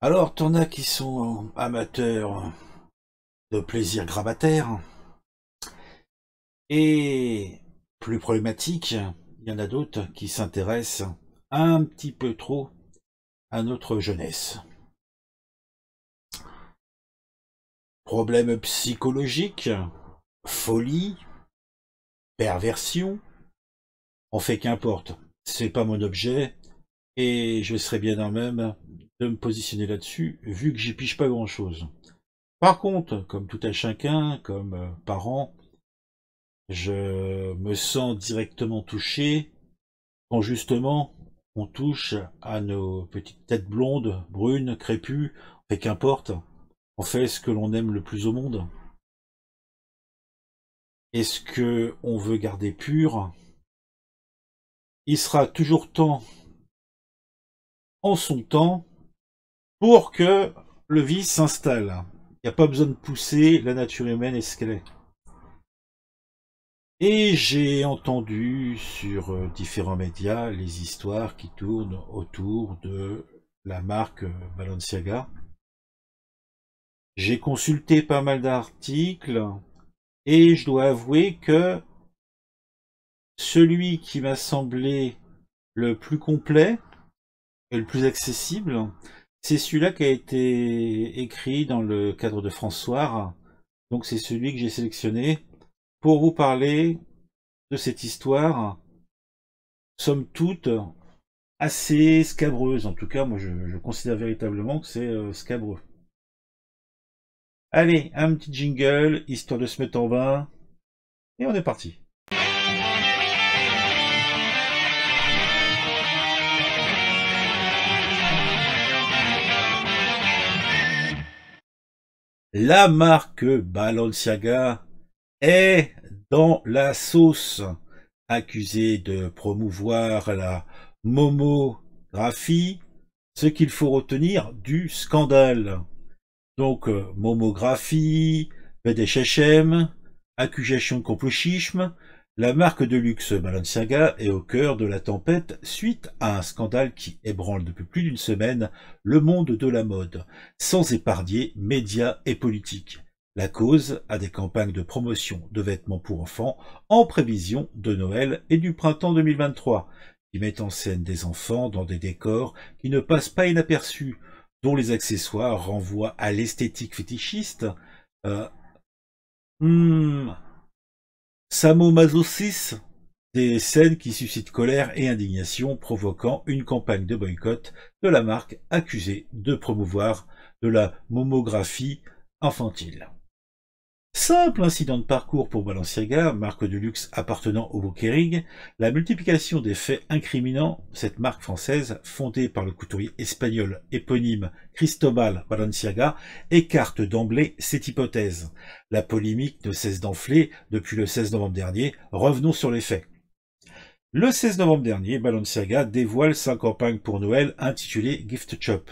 Alors, t'en as qui sont euh, amateurs de plaisirs grabataires Et plus problématiques, il y en a d'autres qui s'intéressent un petit peu trop à notre jeunesse. Problèmes psychologiques, folie, perversion, en fait qu'importe, c'est pas mon objet, et je serai bien en même de me positionner là-dessus, vu que j'y piche pas grand-chose. Par contre, comme tout un chacun, comme euh, parent, je me sens directement touché quand justement on touche à nos petites têtes blondes, brunes, crépues, et qu'importe, on fait ce que l'on aime le plus au monde. Est-ce que on veut garder pur Il sera toujours temps, en son temps, pour que le vice s'installe. Il n'y a pas besoin de pousser, la nature humaine est ce qu'elle est. Et j'ai entendu sur euh, différents médias les histoires qui tournent autour de la marque euh, Balenciaga. J'ai consulté pas mal d'articles et je dois avouer que celui qui m'a semblé le plus complet et le plus accessible, c'est celui-là qui a été écrit dans le cadre de François. Donc c'est celui que j'ai sélectionné pour vous parler de cette histoire, somme toute, assez scabreuse. En tout cas, moi je, considère véritablement que c'est euh, scabreux. Allez, un petit jingle, histoire de se mettre en bain. Et on est parti. la marque Balenciaga est dans la sauce, accusée de promouvoir la momographie, ce qu'il faut retenir du scandale. Donc, euh, momographie, BDHHM, accusation de complochisme, la marque de luxe Balenciaga est au cœur de la tempête suite à un scandale qui ébranle depuis plus d'une semaine le monde de la mode, sans épargner médias et politiques. La cause a des campagnes de promotion de vêtements pour enfants en prévision de Noël et du printemps 2023, qui mettent en scène des enfants dans des décors qui ne passent pas inaperçus, dont les accessoires renvoient à l'esthétique fétichiste. Euh, hmm, Samo 6, des scènes qui suscitent colère et indignation, provoquant une campagne de boycott de la marque accusée de promouvoir de la momographie infantile. Simple incident de parcours pour Balenciaga, marque de luxe appartenant au Bookering, la multiplication des faits incriminants, cette marque française, fondée par le couturier espagnol éponyme Cristobal Balenciaga, écarte d'emblée cette hypothèse. La polémique ne cesse d'enfler depuis le 16 novembre dernier. Revenons sur les faits. Le 16 novembre dernier, Balenciaga dévoile sa campagne pour Noël intitulée Gift Chop.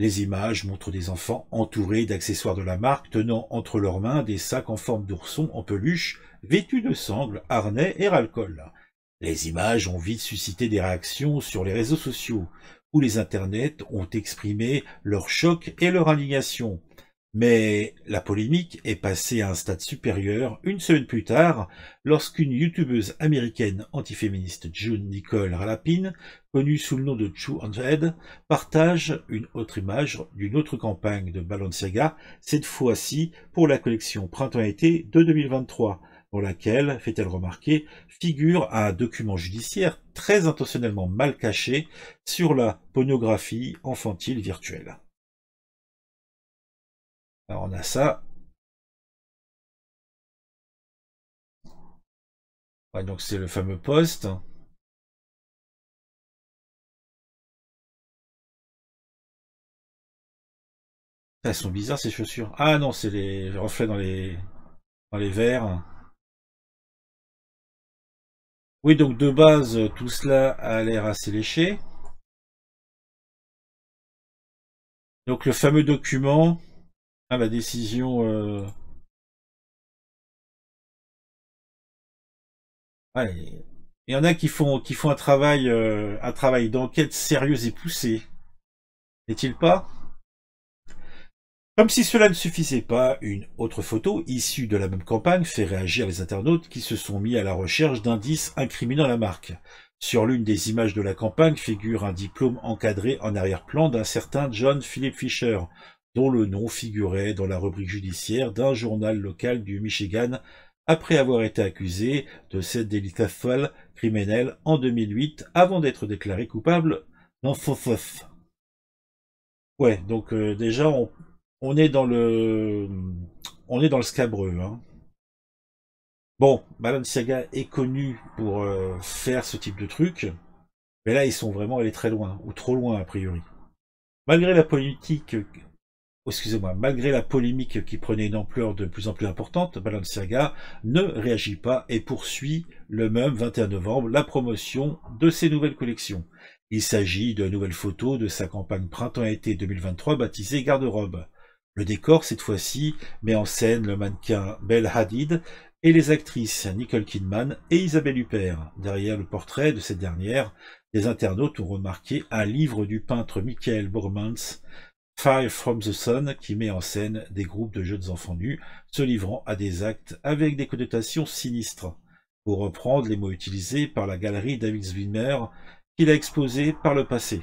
Les images montrent des enfants entourés d'accessoires de la marque, tenant entre leurs mains des sacs en forme d'ourson en peluche, vêtus de sangles, harnais et ralcol. Les images ont vite suscité des réactions sur les réseaux sociaux, où les internets ont exprimé leur choc et leur indignation. Mais la polémique est passée à un stade supérieur une semaine plus tard, lorsqu'une youtubeuse américaine antiféministe June Nicole Ralapine, connue sous le nom de Chu Head, partage une autre image d'une autre campagne de Balenciaga, cette fois-ci pour la collection Printemps-été de 2023 pour laquelle, fait-elle remarquer, figure un document judiciaire très intentionnellement mal caché sur la pornographie enfantile virtuelle. Alors on a ça. donc c'est le fameux poste. Ah, elles sont bizarres ces chaussures. Ah non, c'est les reflets dans les dans les verres. Oui, donc de base, tout cela a l'air assez léché. Donc le fameux document ah, la décision. Euh, il y en a qui font, qui font un travail, euh, travail d'enquête sérieux et poussé. N'est-il pas Comme si cela ne suffisait pas, une autre photo, issue de la même campagne, fait réagir les internautes qui se sont mis à la recherche d'indices incriminant la marque. Sur l'une des images de la campagne figure un diplôme encadré en arrière-plan d'un certain John Philip Fisher, dont le nom figurait dans la rubrique judiciaire d'un journal local du Michigan après avoir été accusé de cette délicatesse criminelle en 2008 avant d'être déclaré coupable faux Fofof. Ouais, donc euh, déjà on, on, est dans le on est dans le scabreux. Hein. Bon, Bon, Balenciaga est connu pour euh, faire ce type de truc, mais là ils sont vraiment allés très loin ou trop loin a priori. Malgré la politique excusez-moi, malgré la polémique qui prenait une ampleur de plus en plus importante, Balenciaga ne réagit pas et poursuit le même 21 novembre la promotion de ses nouvelles collections. Il s'agit de nouvelles photos de sa campagne printemps-été 2023 baptisée Garde-robe. Le décor, cette fois-ci, met en scène le mannequin Bel Hadid et les actrices Nicole Kidman et Isabelle Huppert. Derrière le portrait de cette dernière, les internautes ont remarqué un livre du peintre Michael Bormans Five from the Sun, qui met en scène des groupes de jeunes enfants nus se livrant à des actes avec des connotations sinistres, pour reprendre les mots utilisés par la galerie David Zwimmer qu'il a exposé par le passé.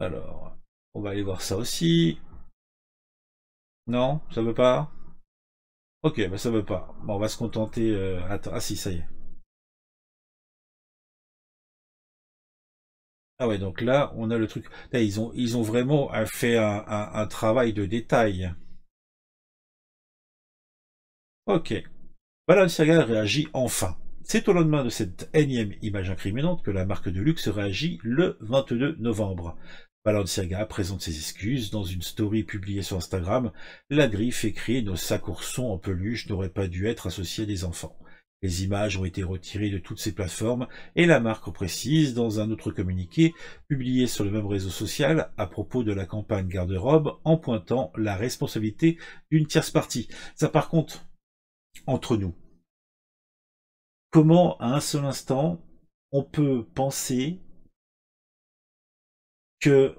Alors, on va aller voir ça aussi. Non, ça veut pas Ok, bah ça veut pas. Bon, on va se contenter... Euh, ah si, ça y est. Ah ouais, donc là, on a le truc. ils ont, ils ont vraiment euh, fait un, un, travail de détail. Ok. Balenciaga réagit enfin. C'est au lendemain de cette énième image incriminante que la marque de luxe réagit le 22 novembre. Balenciaga présente ses excuses dans une story publiée sur Instagram. La griffe écrit Nos sacs en peluche n'auraient pas dû être associés à des enfants. Les images ont été retirées de toutes ces plateformes et la marque précise dans un autre communiqué publié sur le même réseau social à propos de la campagne garde-robe en pointant la responsabilité d'une tierce partie. Ça par contre, entre nous, comment à un seul instant on peut penser que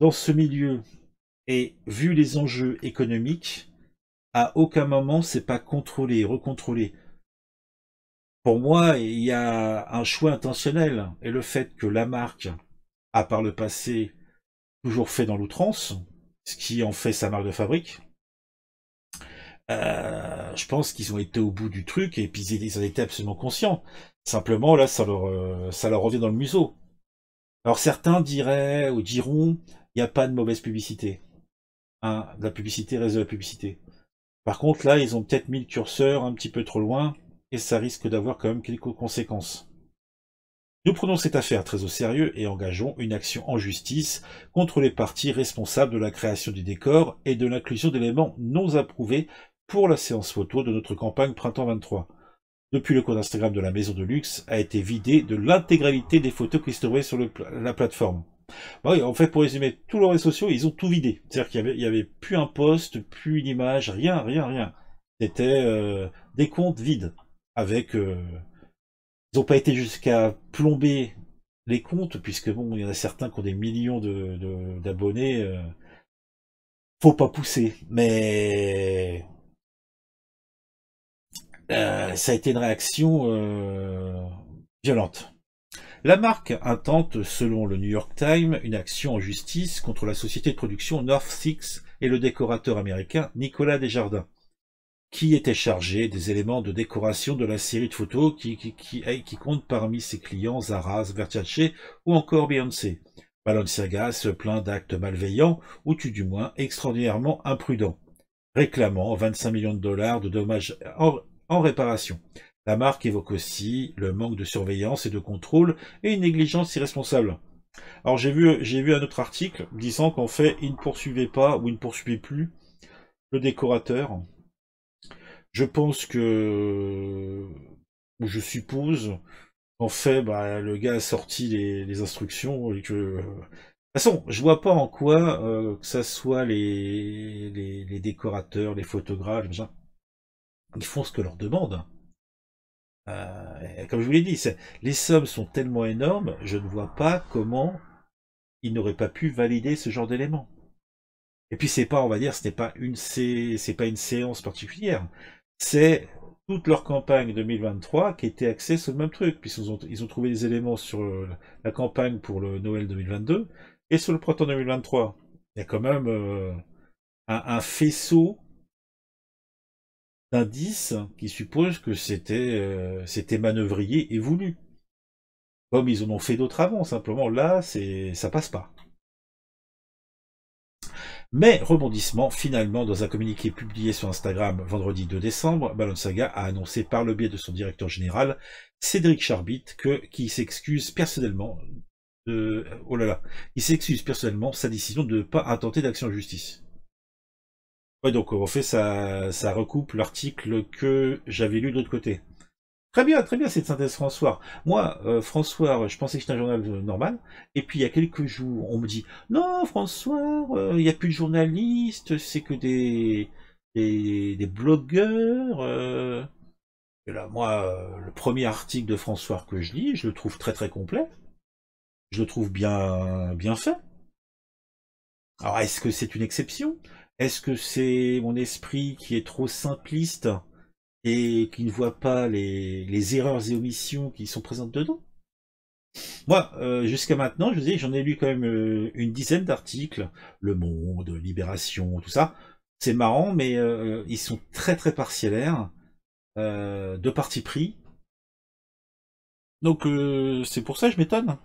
dans ce milieu et vu les enjeux économiques, à aucun moment c'est pas contrôlé, recontrôlé pour moi, il y a un choix intentionnel. Et le fait que la marque a par le passé toujours fait dans l'outrance, ce qui en fait sa marque de fabrique, euh, je pense qu'ils ont été au bout du truc et puis ils en étaient absolument conscients. Simplement, là, ça leur, euh, ça leur revient dans le museau. Alors certains diraient ou diront, il n'y a pas de mauvaise publicité. Hein, la publicité reste de la publicité. Par contre, là, ils ont peut-être mis le curseur un petit peu trop loin et ça risque d'avoir quand même quelques conséquences. Nous prenons cette affaire très au sérieux et engageons une action en justice contre les parties responsables de la création du décor et de l'inclusion d'éléments non approuvés pour la séance photo de notre campagne Printemps 23. Depuis le compte Instagram de la maison de luxe a été vidé de l'intégralité des photos qui trouvaient sur la plateforme. Bah en fait, pour résumer, tous leurs réseaux sociaux, ils ont tout vidé. C'est-à-dire qu'il n'y avait, plus un poste, plus une image, rien, rien, rien. C'était euh, des comptes vides avec... Euh, ils n'ont pas été jusqu'à plomber les comptes, puisque bon, il y en a certains qui ont des millions d'abonnés. De, euh, faut pas pousser, mais euh, ça a été une réaction violente. La marque intente, selon le New York Times, une action en justice contre la société de production North Six et le décorateur américain Nicolas Desjardins qui était chargé des éléments de décoration de la série de photos eh, qui, compte parmi ses clients Zara, Versace ou encore Beyoncé. Balenciaga se plaint d'actes malveillants ou tout du moins extraordinairement imprudents, réclamant 25 millions de dollars de dommages en, réparation. La marque évoque aussi le manque de surveillance et de contrôle et une négligence irresponsable. Alors j'ai vu, j'ai vu un autre article disant qu'en fait, il ne poursuivait pas ou il ne poursuivait plus le décorateur je pense que, ou je suppose, en fait, bah, le gars a sorti les, instructions et que... Euh, de toute façon, je vois pas en quoi euh, que ça soit les, décorateurs, les photographes, ils font ce que leur demande. Euh, comme je vous l'ai dit, les sommes sont tellement énormes, je ne vois pas comment ils n'auraient pas pu valider ce genre d'éléments. Et puis c'est pas, on va dire, ce n'est pas une c'est pas une séance particulière c'est toute leur campagne 2023 qui était axée sur le même truc, puisqu'ils ont, ils ont trouvé des éléments sur la campagne pour le Noël 2022 et sur le printemps 2023. Il y a quand même euh, un, faisceau d'indices qui suppose que c'était euh, c'était manœuvrier et voulu. Comme ils en ont fait d'autres avant, simplement là, c'est ça passe pas. Mais rebondissement, finalement, dans un communiqué publié sur Instagram vendredi 2 décembre, Ballon a annoncé par le biais de son directeur général, Cédric Charbit, que, qui s'excuse personnellement de, oh là là, il s'excuse personnellement sa décision de ne pas intenter d'action en justice. Ouais, donc en fait, ça, ça recoupe l'article que j'avais lu de l'autre côté. Très bien, très bien cette synthèse François. Moi, euh, François, je pensais que c'était un journal euh, normal. Et puis il y a quelques jours, on me dit non, François, euh, il n'y a plus de journalistes, c'est que des, des, blogueurs. Et là, moi, le premier article de François que je lis, je le trouve très très complet. Je le trouve bien bien fait. Alors est-ce que c'est une exception Est-ce que c'est mon esprit qui est trop simpliste et qui ne voient pas les, erreurs et omissions qui sont présentes dedans. Moi, euh, jusqu'à maintenant, je vous dis, j'en ai lu quand même euh, une dizaine d'articles, Le Monde, Libération, tout ça. C'est marrant, mais euh, ils sont très très euh, de parti pris. Donc c'est pour ça que je m'étonne.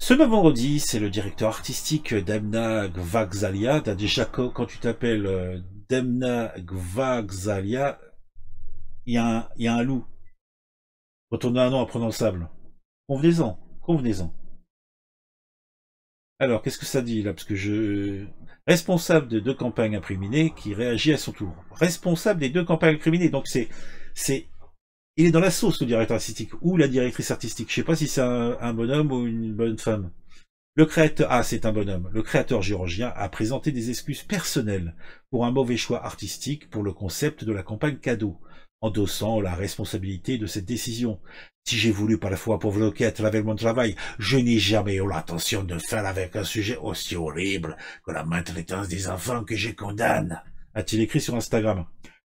Ce même vendredi, c'est le directeur artistique d'Amna t'as Déjà, quand tu t'appelles Demna Gva il y, a un loup. Quand on a un nom imprononçable. Convenez-en, convenez-en. Alors, qu'est-ce que ça dit là Parce que je. Responsable de deux campagnes incriminées qui réagit à son tour. Responsable des deux campagnes incriminées. Donc c'est. c'est il est dans la sauce, le directeur artistique, ou la directrice artistique. Je ne sais pas si c'est un bonhomme ou une bonne femme. Le créateur, ah, c'est un bonhomme. Le créateur géorgien a présenté des excuses personnelles pour un mauvais choix artistique pour le concept de la campagne cadeau, endossant la responsabilité de cette décision. Si j'ai voulu par la parfois provoquer à travers mon travail, je n'ai jamais eu l'intention de faire avec un sujet aussi horrible que la maltraitance des enfants que je condamne, a-t-il écrit sur Instagram.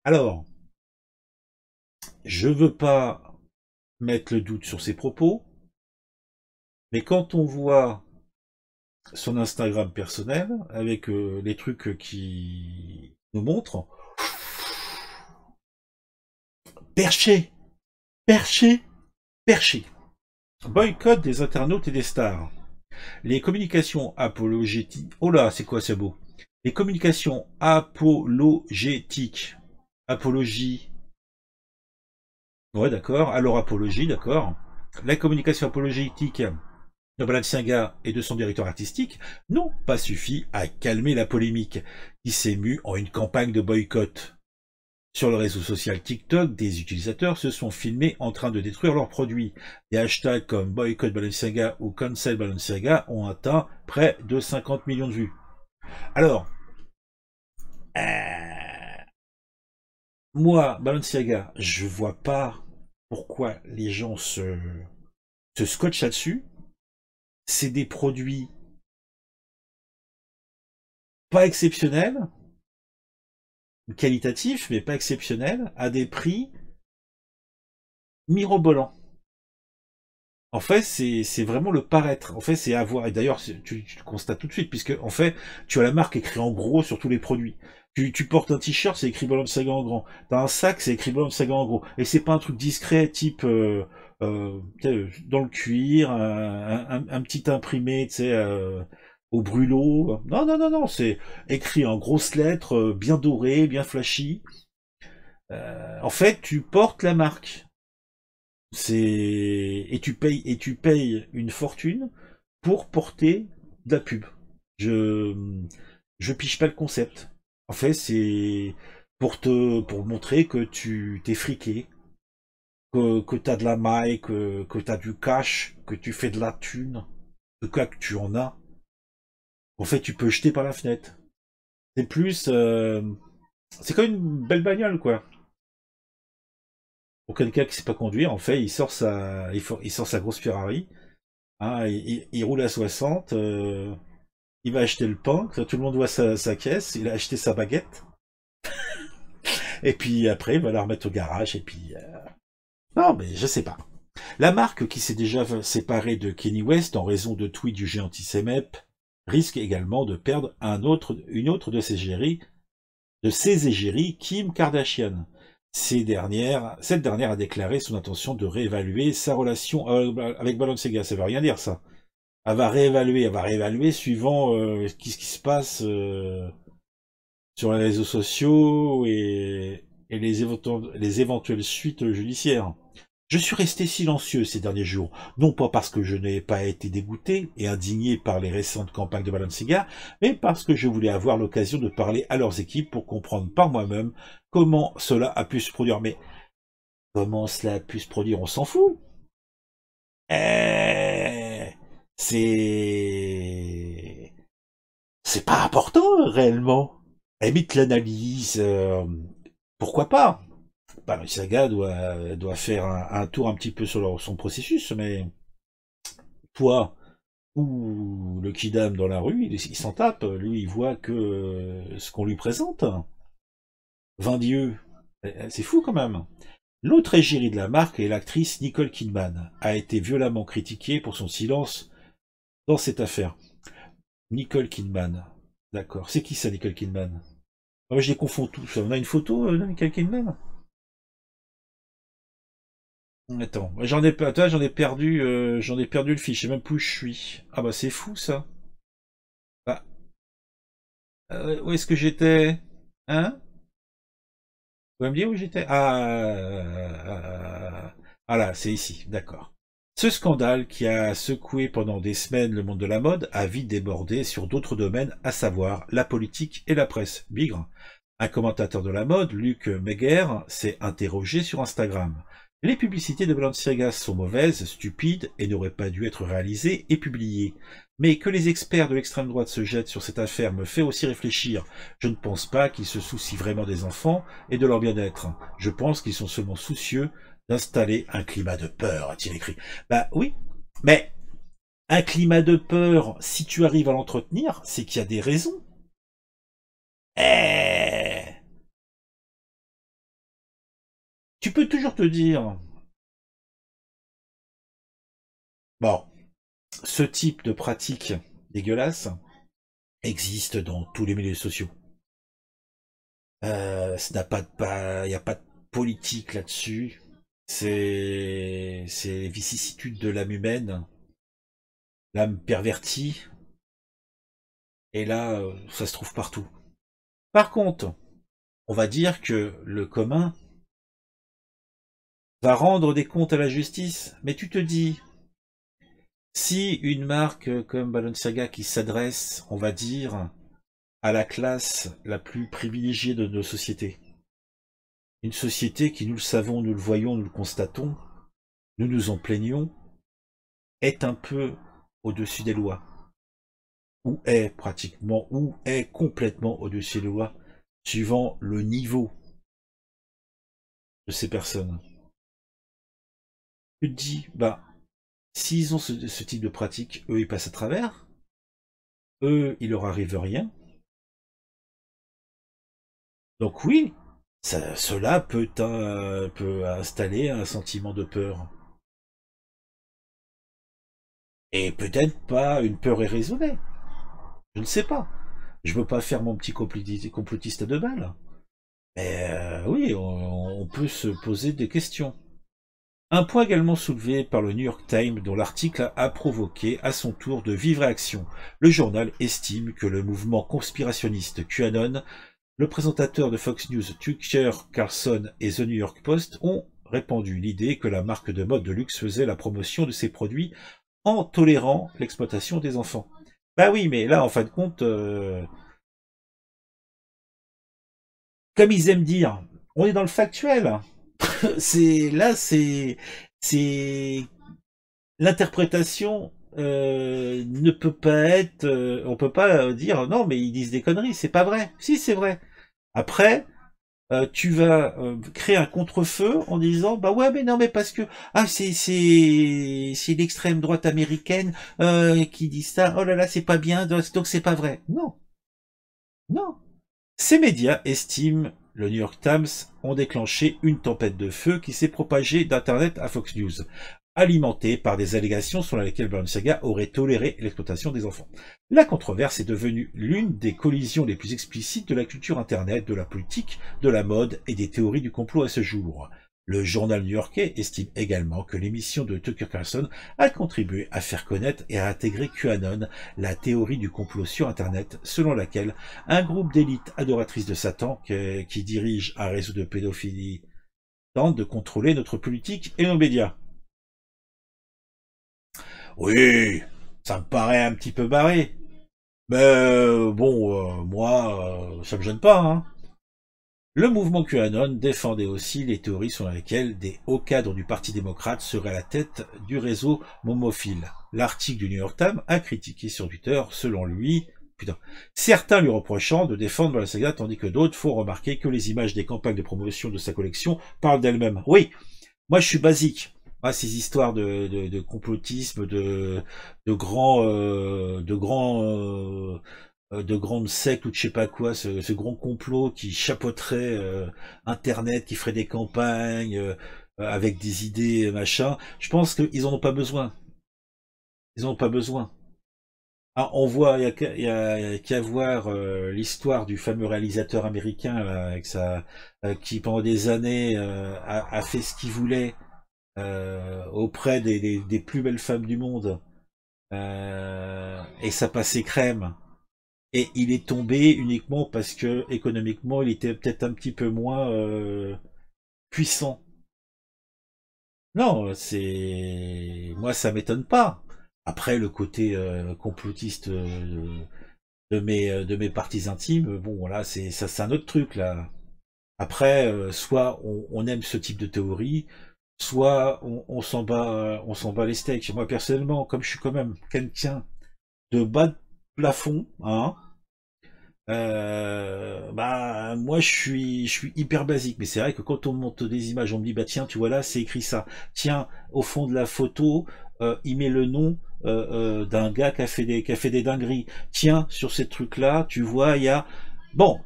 Alors, je veux pas mettre le doute sur ses propos, mais quand on voit son Instagram personnel avec euh, les trucs qui nous montrent. Perché, perché, perché. Boycott des internautes et des stars. Les communications apologétiques. Oh là, c'est quoi c'est beau. Les communications apologétiques. Apologie. Ouais, d'accord. Alors apologie, d'accord. La communication apologétique de Balenciaga et de son directeur artistique n'ont pas suffi à calmer la polémique, qui s'est mue en une campagne de boycott. Sur le réseau social TikTok, des utilisateurs se sont filmés en train de détruire leurs produits. Des hashtags comme Boycott Balenciaga ou Cancel Balenciaga ont atteint près de 50 millions de vues. Alors, euh, moi, Balenciaga, je vois pas pourquoi les gens se, se scotchent là-dessus c'est des produits pas exceptionnels, qualitatifs, mais pas exceptionnels, à des prix mirobolants. En fait, c'est vraiment le paraître. En fait, c'est avoir. Et d'ailleurs, tu, tu, constates tout de suite, puisque en fait, tu as la marque écrite en gros sur tous les produits. Tu, portes un t-shirt, c'est écrit de Saga en grand. T'as un sac, c'est écrit de Saga en gros. Et c'est pas un truc discret, type. Euh, euh, dans le cuir, un, petit imprimé, tu euh, au brûlot. Non, non, non, non, c'est écrit en grosses lettres, euh, bien doré, bien flashy. en fait, tu portes la marque. et tu payes et tu payes une fortune pour porter de la pub. Je je pas le concept. En fait, c'est pour te pour montrer que tu t'es friqué, que, t'as tu as de la maille, que, que tu as du cash, que tu fais de la thune, le cas que tu en as, en fait, tu peux jeter par la fenêtre. C'est plus... Euh, c'est comme une belle bagnole, quoi. Pour quelqu'un qui ne sait pas conduire, en fait, il sort sa, il, sort sa grosse Ferrari, hein, il, roule à 60, euh, il va acheter le pain, tout le monde voit sa, caisse, il a acheté sa baguette, et puis après, il va la remettre au garage, et puis... Euh, non, mais je sais pas. La marque qui s'est déjà séparée de Kenny West en raison de tweets du géant Tissemep risque également de perdre un autre, une autre de ses égéries, de ses égéries, Kim Kardashian. Ces dernières, cette dernière a déclaré son intention de réévaluer sa relation avec Balenciaga. Ça veut rien dire ça. Elle va réévaluer, elle va réévaluer suivant euh, ce qui se passe euh, sur les réseaux sociaux et, et les, éventuelles suites judiciaires. Je suis resté silencieux ces derniers jours, non pas parce que je n'ai pas été dégoûté et indigné par les récentes campagnes de cigar mais parce que je voulais avoir l'occasion de parler à leurs équipes pour comprendre par moi-même comment cela a pu se produire. Mais comment cela a pu se produire, on s'en fout. Eh, c'est... C'est pas important réellement. Évite l'analyse. Euh, pourquoi pas Le bah, Saga doit, faire un, tour un petit peu sur son processus, mais toi ou le Kidam dans la rue, il, s'en tape, lui il voit que euh, ce qu'on lui présente. dieux, eh, eh, c'est fou quand même. L'autre égérie de la marque est l'actrice Nicole Kidman, a été violemment critiquée pour son silence dans cette affaire. Nicole Kidman, d'accord. C'est qui ça, Nicole Kidman ah, Moi, je les confonds tous. On a une photo euh, de quelqu'un de même Attends, j'en ai, ai perdu, euh, j'en ai perdu le fichier même plus où je suis. Ah bah c'est fou ça. Bah. Ah, où est-ce que j'étais Hein Vous pouvez me dire où j'étais ah, ah là, c'est ici. D'accord. Ce scandale qui a secoué pendant des semaines le monde de la mode a vite débordé sur d'autres domaines, à savoir la politique et la presse. Bigre. Un commentateur de la mode, Luc Meguer, s'est interrogé sur Instagram. Les publicités de Balenciaga sont mauvaises, stupides et n'auraient pas dû être réalisées et publiées. Mais que les experts de l'extrême droite se jettent sur cette affaire me fait aussi réfléchir. Je ne pense pas qu'ils se soucient vraiment des enfants et de leur bien-être. Je pense qu'ils sont seulement soucieux d'installer un climat de peur, a-t-il écrit. Bah oui, mais un climat de peur, si tu arrives à l'entretenir, c'est qu'il y a des raisons. Eh Tu peux toujours te dire. Bon, ce type de pratique dégueulasse existe dans tous les milieux sociaux. Euh, pas de pas, il n'y a pas de politique là-dessus. C'est les vicissitudes de l'âme humaine, l'âme pervertie. Et là, euh, ça se trouve partout. Par contre, on va dire que le commun va rendre des comptes à la justice. Mais tu te dis, si une marque comme Balenciaga qui s'adresse, on va dire, à la classe la plus privilégiée de nos sociétés, une société qui, nous le savons, nous le voyons, nous le constatons, nous nous en plaignons, est un peu au-dessus des lois, ou est pratiquement, ou est complètement au-dessus des lois, suivant le niveau de ces personnes. Tu te dis, bah, s'ils ont ce, ce, type de pratique, eux, ils passent à travers, eux, il leur arrive rien. Donc oui, cela euh, peut, installer un sentiment de peur. Et peut-être pas une peur irraisonnée. Je ne sais pas. Je ne veux pas faire mon petit complotiste à deux balles. Mais euh, oui, on, peut se poser des questions. Un point également soulevé par le New York Times dont l'article a provoqué à son tour de vives réactions. Le journal estime que le mouvement conspirationniste QAnon le présentateur de Fox News Tucker Carlson et The New York Post ont répandu l'idée que la marque de mode de luxe faisait la promotion de ses produits en tolérant l'exploitation des enfants. Bah oui, mais là, en fin de compte, euh, comme ils aiment dire, on est dans le factuel. c'est là, c'est c'est l'interprétation euh, ne peut pas être, euh, on peut pas euh, dire non, mais ils disent des conneries, c'est pas vrai. Si, c'est vrai. Après, tu vas créer un contre-feu en disant bah ouais, mais non, mais parce que ah c'est c'est c'est l'extrême droite américaine qui dit ça. Oh là là, c'est pas bien, donc c'est pas vrai. Non, non. Ces médias estiment le New York Times ont déclenché une tempête de feu qui s'est propagée d'Internet à Fox News alimentée par des allégations selon lesquelles Burn Saga aurait toléré l'exploitation des enfants. La controverse est devenue l'une des collisions les plus explicites de la culture Internet, de la politique, de la mode et des théories du complot à ce jour. Le journal new-yorkais estime également que l'émission de Tucker Carlson a contribué à faire connaître et à intégrer QAnon, la théorie du complot sur Internet, selon laquelle un groupe d'élites adoratrices de Satan qui dirige un réseau de pédophilie tente de contrôler notre politique et nos médias. Oui, ça me paraît un petit peu barré. Mais euh, bon, euh, moi, euh, ça me gêne pas. Hein. Le mouvement QAnon défendait aussi les théories selon lesquelles des hauts cadres du Parti démocrate seraient à la tête du réseau momophile. L'article du New York Times a critiqué sur Twitter, selon lui, putain, certains lui reprochant de défendre la saga, tandis que d'autres font remarquer que les images des campagnes de promotion de sa collection parlent d'elles-mêmes. Oui, moi je suis basique. Ah, ces histoires de, de, complotisme, de, de grands, euh, de grands, euh, de grandes sectes ou de je sais pas quoi, ce, ce grand complot qui chapeauterait euh, Internet, qui ferait des campagnes avec des idées machin. Je pense qu'ils en ont pas besoin. Ils en ont pas besoin. Ah, on voit, il y a qu'à voir l'histoire du fameux réalisateur américain avec ça qui pendant des années a, fait ce qu'il voulait euh, auprès des, des, plus belles femmes du monde. Euh, et ça passait crème. Et il est tombé uniquement parce que économiquement, il était peut-être un petit peu moins euh, puissant. Non, c'est moi ça m'étonne pas. Après le côté complotiste de mes de mes parties intimes, bon là c'est ça c'est un autre truc là. Après, soit on aime ce type de théorie, soit on, s'en bat, euh, on s'en bat les steaks. Moi personnellement, comme je suis quand même quelqu'un de bas de plafond, hein, euh, bah moi je suis je suis hyper basique mais c'est vrai que quand on monte des images on me dit bah tiens tu vois là c'est écrit ça tiens au fond de la photo euh, il met le nom d'un gars qui a fait des qui a fait des dingueries tiens sur ces trucs là tu vois il y a bon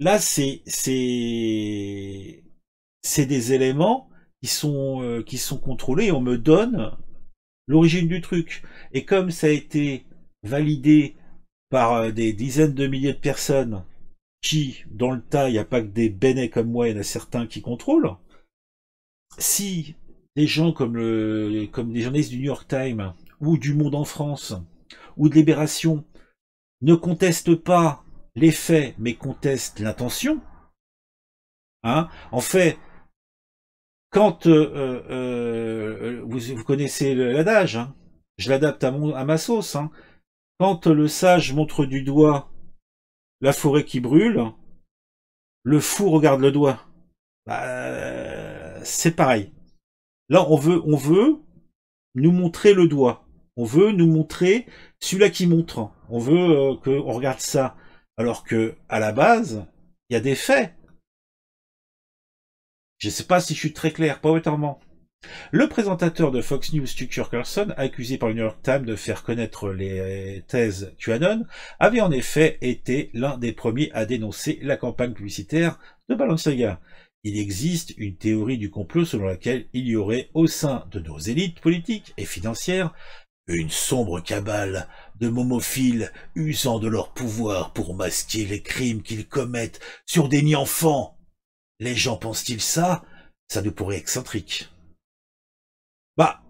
là c'est c'est c'est des éléments sont, euh, qui sont contrôlés, on me donne l'origine du truc. Et comme ça a été validé par euh, des dizaines de milliers de personnes qui, dans le tas, il n'y a pas que des bénets comme moi, il y en a certains qui contrôlent, si des gens comme, le, comme des journalistes du New York Times ou du Monde en France ou de Libération ne contestent pas les faits mais contestent l'intention, hein, en fait, quand euh, euh, euh, vous, connaissez l'adage, hein, je l'adapte à, à, ma sauce, hein. quand le sage montre du doigt la forêt qui brûle, le fou regarde le doigt. Bah, c'est pareil. Là, on veut, on veut nous montrer le doigt. On veut nous montrer celui-là qui montre. On veut que qu'on regarde ça. Alors que, à la base, il y a des faits. Je ne sais pas si je suis très clair, pas autrement. Le présentateur de Fox News, Tucker Carlson, accusé par le New York Times de faire connaître les euh, thèses QAnon, avait en effet été l'un des premiers à dénoncer la campagne publicitaire de Balenciaga. Il existe une théorie du complot selon laquelle il y aurait au sein de nos élites politiques et financières une sombre cabale de momophiles usant de leur pouvoir pour masquer les crimes qu'ils commettent sur des nids enfants les gens pensent-ils ça Ça nous pourrait excentrique. Bah,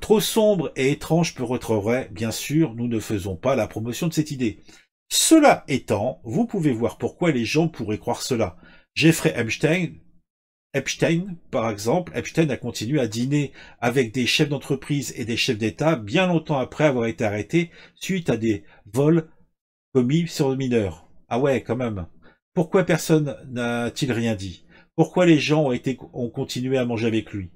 trop sombre et étrange pour être vrai, bien sûr, nous ne faisons pas la promotion de cette idée. Cela étant, vous pouvez voir pourquoi les gens pourraient croire cela. Jeffrey Epstein, Epstein, par exemple, Epstein a continué à dîner avec des chefs d'entreprise et des chefs d'État bien longtemps après avoir été arrêté suite à des vols commis sur le mineur. Ah ouais, quand même. Pourquoi personne n'a-t-il rien dit Pourquoi les gens ont, continué à manger avec lui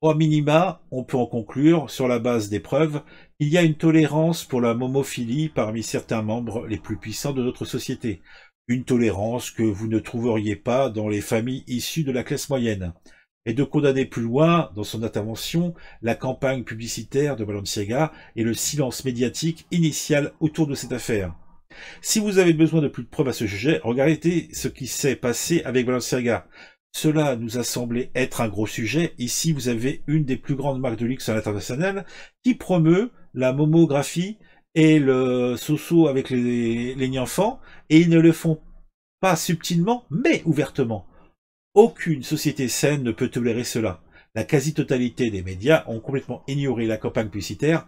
Au minima, on peut en conclure, sur la base des preuves, qu'il y a une tolérance pour la momophilie parmi certains membres les plus puissants de notre société. Une tolérance que vous ne trouveriez pas dans les familles issues de la classe moyenne. Et de condamner plus loin, dans son intervention, la campagne publicitaire de Balenciaga et le silence médiatique initial autour de cette affaire. Si vous avez besoin de plus de preuves à ce sujet, regardez ce qui s'est passé avec Balenciaga. Cela nous a semblé être un gros sujet. Ici, vous avez une des plus grandes marques de luxe à l'international qui promeut la momographie et le soso avec les, les enfants et ils ne le font pas subtilement, mais ouvertement. Aucune société saine ne peut tolérer cela. La quasi-totalité des médias ont complètement ignoré la campagne publicitaire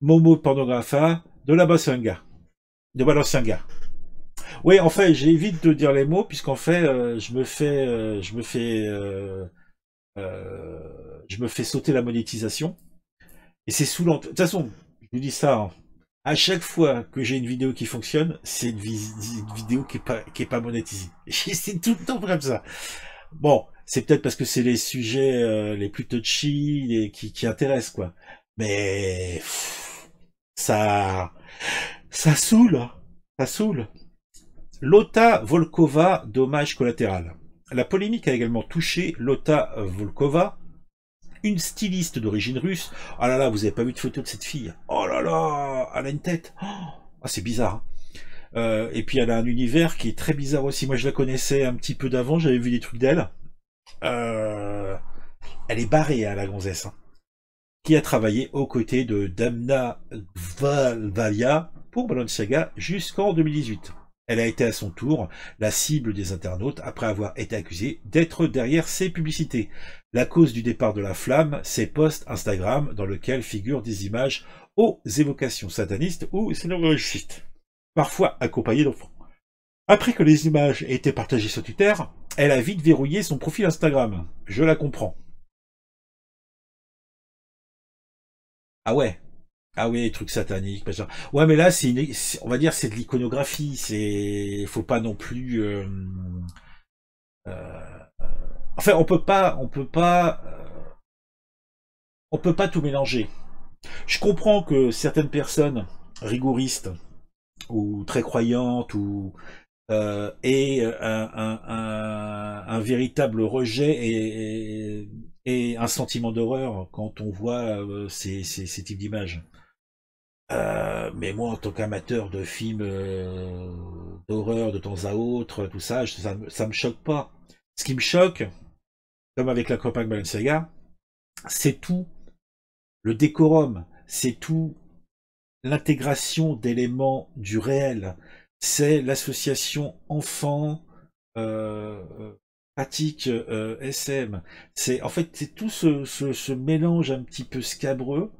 Momo Pornographa de la bas c'est un gars. De la un gars. Oui, en fait, j'évite de dire les mots puisqu'en fait, euh, je me fais, euh, je me fais, euh, je me fais sauter la monétisation. Et c'est saoulant. De toute façon, je vous dis ça. Hein. À chaque fois que j'ai une vidéo qui fonctionne, c'est une, vidéo qui est pas, qui est pas monétisée. c'est tout le temps comme ça. Bon, c'est peut-être parce que c'est les sujets les plus touchy, qui, qui intéressent quoi. Mais ça ça saoule. Hein. Ça saoule. Lota Volkova, dommage collatéral. La polémique a également touché Lota Volkova, une styliste d'origine russe. oh là là, vous avez pas vu de photo de cette fille. Oh là là, elle a une tête. Oh! Ah c'est bizarre. Hein. Euh, et puis elle a un univers qui est très bizarre aussi. Moi je la connaissais un petit peu d'avant, j'avais vu des trucs d'elle. Euh, elle est barrée à hein, la gonzesse qui a travaillé aux côtés de Damna Valvalia pour Balenciaga jusqu'en 2018. Elle a été à son tour la cible des internautes après avoir été accusée d'être derrière ses publicités. La cause du départ de la flamme, ses posts Instagram dans lesquels figurent des images aux évocations satanistes ou réussites, parfois accompagnées d'enfants. Après que les images aient été partagées sur Twitter, elle a vite verrouillé son profil Instagram. Je la comprends. Ah ouais, ah oui, truc satanique, Ouais, mais là, c'est on va dire, c'est de l'iconographie. C'est, faut pas non plus. Euh, euh, enfin, on peut pas, on peut pas, euh, on peut pas tout mélanger. Je comprends que certaines personnes rigoristes ou très croyantes ou aient un, véritable rejet et et un sentiment d'horreur quand on voit euh, ces, types d'images. Euh, mais moi, en tant qu'amateur de films euh, d'horreur de temps à autre, tout ça, ça, me choque pas. Ce qui me choque, comme avec la Copac Balenciaga, c'est tout le décorum, c'est tout l'intégration d'éléments du réel, c'est l'association enfant, pratique euh, SM, c'est en fait c'est tout ce, mélange un petit peu scabreux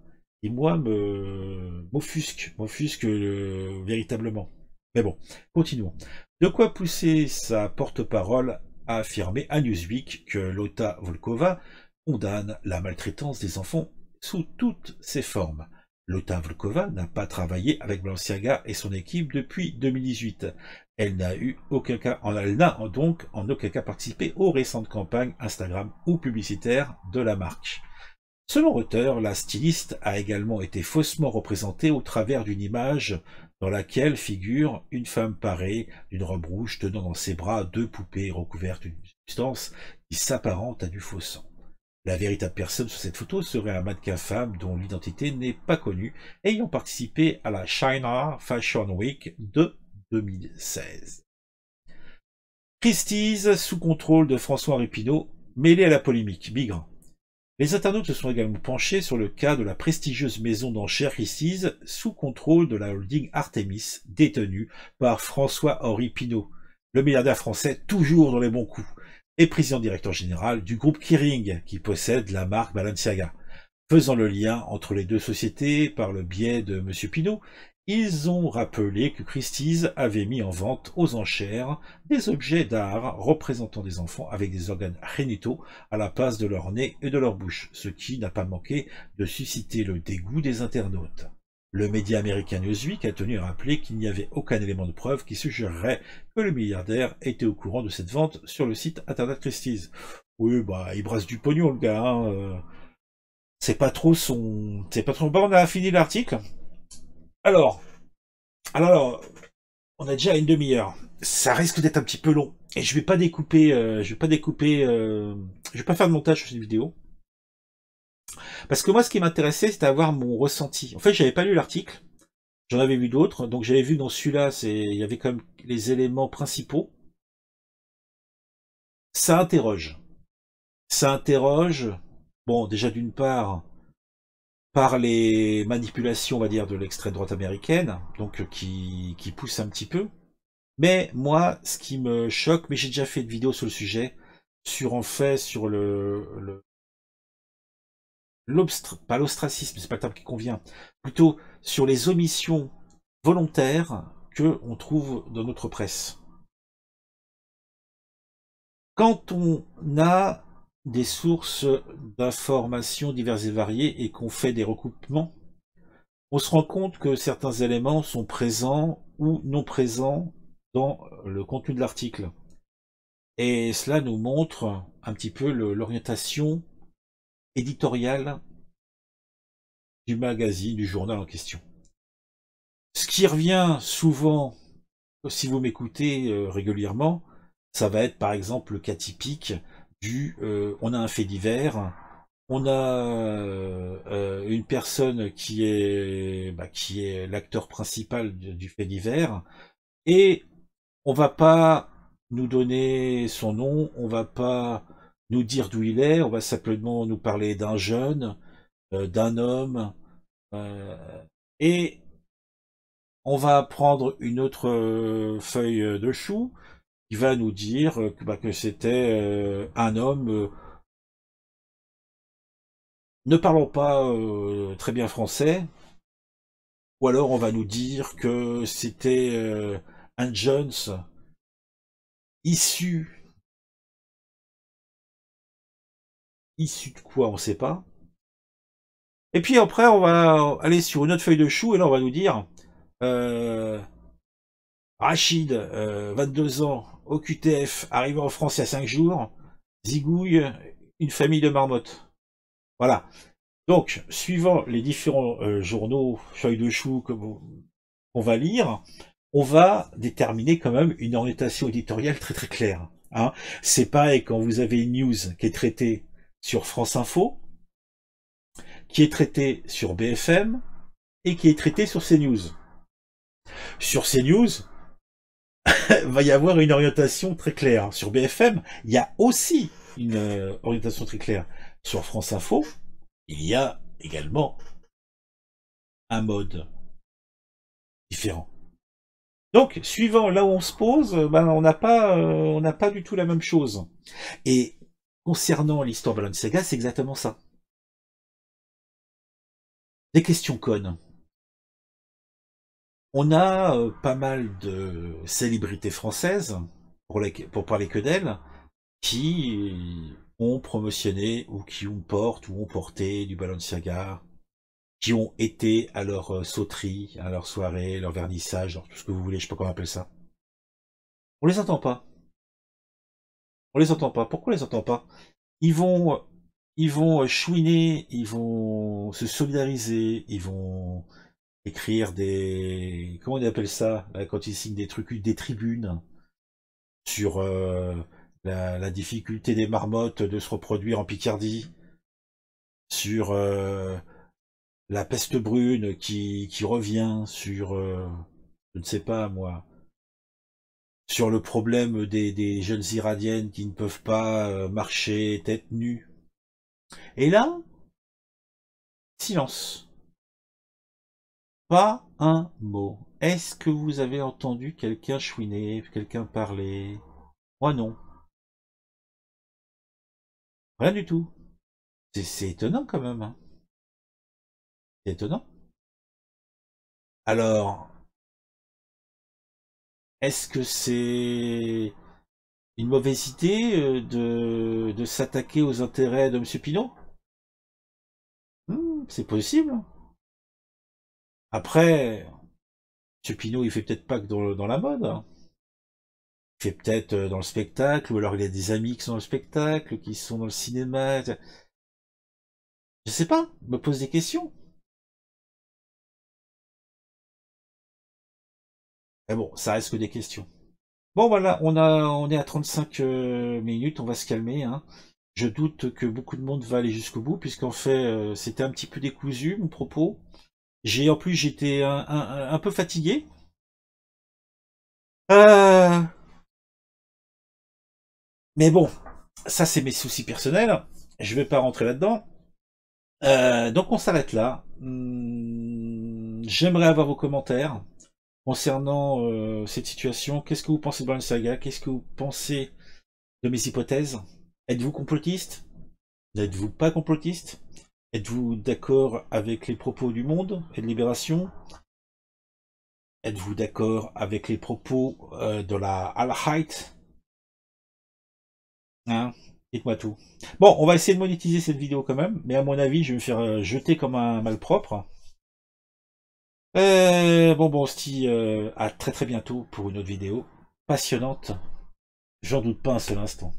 qui moi me m'offusque, m'offusque euh, véritablement. Mais bon, continuons. De quoi pousser sa porte-parole à affirmer à Newsweek que Lota Volkova condamne la maltraitance des enfants sous toutes ses formes. Lota Volkova n'a pas travaillé avec Blanciaga et son équipe depuis 2018. Elle n'a eu aucun cas, elle n'a donc en aucun cas participé aux récentes campagnes Instagram ou publicitaires de la marque. Selon Reuters, la styliste a également été faussement représentée au travers d'une image dans laquelle figure une femme parée d'une robe rouge tenant dans ses bras deux poupées recouvertes d'une substance qui s'apparente à du faux sang. La véritable personne sur cette photo serait un mannequin femme dont l'identité n'est pas connue, ayant participé à la China Fashion Week de 2016. Christie's, sous contrôle de François Pinault, mêlé à la polémique, migrant. Les internautes se sont également penchés sur le cas de la prestigieuse maison d'enchères Christie's, sous contrôle de la holding Artemis, détenue par François-Henri Pinault, le milliardaire français toujours dans les bons coups, et président directeur général du groupe Kering, qui possède la marque Balenciaga faisant le lien entre les deux sociétés par le biais de M. Pinault ils ont rappelé que Christie's avait mis en vente aux enchères des objets d'art représentant des enfants avec des organes génitaux à la place de leur nez et de leur bouche, ce qui n'a pas manqué de susciter le dégoût des internautes. Le média américain Newsweek a tenu à rappeler qu'il n'y avait aucun élément de preuve qui suggérerait que le milliardaire était au courant de cette vente sur le site internet Christie's. Oui, bah, il brasse du pognon, le gars. Hein. Euh. C'est pas trop son, c'est pas trop. Bah, on a fini l'article. Alors, alors, on a déjà une demi-heure. Ça risque d'être un petit peu long. Et je vais pas découper, Je euh, je vais pas découper, Je euh, je vais pas faire de montage sur cette vidéo. Parce que moi, ce qui m'intéressait, c'était d'avoir mon ressenti. En fait, j'avais pas lu l'article. J'en avais vu d'autres. Donc, j'avais vu dans celui-là, c'est, il y avait quand même les éléments principaux. Ça interroge. Ça interroge. Bon, déjà d'une part, par les manipulations, on va dire, de l'extrême droite américaine, donc euh, qui, qui pousse un petit peu. Mais moi, ce qui me choque, mais j'ai déjà fait une vidéo sur le sujet, sur en fait, sur le, le pas l'ostracisme, c'est pas le terme qui convient, plutôt sur les omissions volontaires que on trouve dans notre presse. Quand on a des sources d'informations diverses et variées et qu'on fait des recoupements, on se rend compte que certains éléments sont présents ou non présents dans le contenu de l'article. Et cela nous montre un petit peu l'orientation éditoriale du magazine, du journal en question. Ce qui revient souvent, si vous m'écoutez euh, régulièrement, ça va être par exemple le cas typique, euh, on a un fait divers, on a euh, euh, une personne qui est bah, qui est l'acteur principal du, fait divers et on va pas nous donner son nom, on va pas nous dire d'où il est, on va simplement nous parler d'un jeune, d'un homme et on va prendre une autre feuille de chou il va nous dire euh, bah, que, c'était euh, un homme. Euh, ne parlant pas très bien français, ou alors on va nous dire que c'était un Jones issu. Issu de quoi, on sait pas. Et puis après, on va aller sur une autre feuille de chou, et là, on va nous dire Rachid, 22 ans, OQTF, arrivé en France il y a 5 jours, zigouille une famille de marmottes. Voilà. Donc, suivant les différents euh, journaux, feuilles de chou qu'on va lire, on va déterminer quand même une orientation éditoriale très très claire. Hein. C'est pareil quand vous avez une news qui est traitée sur France Info, qui est traitée sur BFM et qui est traitée sur CNews. Sur CNews, va y avoir une orientation très claire. Sur BFM, il y a aussi une euh, orientation très claire. Sur France Info, il y a également un mode différent. Donc, suivant là où on se pose, ben, on n'a pas, euh, pas du tout la même chose. Et concernant l'histoire Balenciaga, c'est exactement ça. Des questions connes. On a euh, pas mal de célébrités françaises, pour, pour parler que d'elles, qui ont promotionné ou qui ont porté ou ont porté du Balenciaga, qui ont été à leur euh, sauterie, à leur soirée, leur vernissage, leur tout ce que vous voulez, je sais pas comment on ça. On les entend pas. On les entend pas. Pourquoi on les entend pas Ils vont ils vont chouiner, ils vont se solidariser, ils vont écrire des... Comment on appelle ça euh, Quand ils signent des trucs, des tribunes sur euh, la, la, difficulté des marmottes de se reproduire en Picardie, sur euh, la peste brune qui, qui revient, sur... je ne sais pas moi sur le problème des, des, jeunes iradiennes qui ne peuvent pas marcher tête nue. Et là, silence. Pas un mot. Est-ce que vous avez entendu quelqu'un chouiner, quelqu'un parler Moi non. Rien du tout. C'est étonnant quand même. Hein. C'est étonnant. Alors, est-ce que c'est une mauvaise idée euh, de, de s'attaquer aux intérêts de M. Pinot hmm, C'est possible. Après, ce Pinot, il fait peut-être pas que dans, la mode. Hein. Il fait peut-être euh, dans le spectacle, ou alors il a des amis qui sont dans le spectacle, qui sont dans le cinéma. Je sais pas, me pose des questions. Mais bon, ça reste que des questions. Bon voilà, on, a, on est à 35 euh, minutes, on va se calmer. Hein. Je doute que beaucoup de monde va aller jusqu'au bout, puisqu'en fait, euh, c'était un petit peu décousu, mon propos. J'ai en plus j'étais un, peu fatigué. Euh, mais bon, ça c'est mes soucis personnels. Je vais pas rentrer là-dedans. Euh, donc on s'arrête là. Hmm, j'aimerais avoir vos commentaires concernant euh, cette situation. Qu'est-ce que vous pensez de la Saga Qu'est-ce que vous pensez de mes hypothèses Êtes-vous complotiste N'êtes-vous pas complotiste Êtes-vous d'accord avec les propos du Monde et de Libération Êtes-vous d'accord avec les propos euh, de la Al-Height hein Dites-moi tout. Bon, on va essayer de monétiser cette vidéo quand même, mais à mon avis, je vais me faire euh, jeter comme un malpropre. Euh, bon, bon, se euh, dit à très très bientôt pour une autre vidéo passionnante. J'en doute pas un seul instant.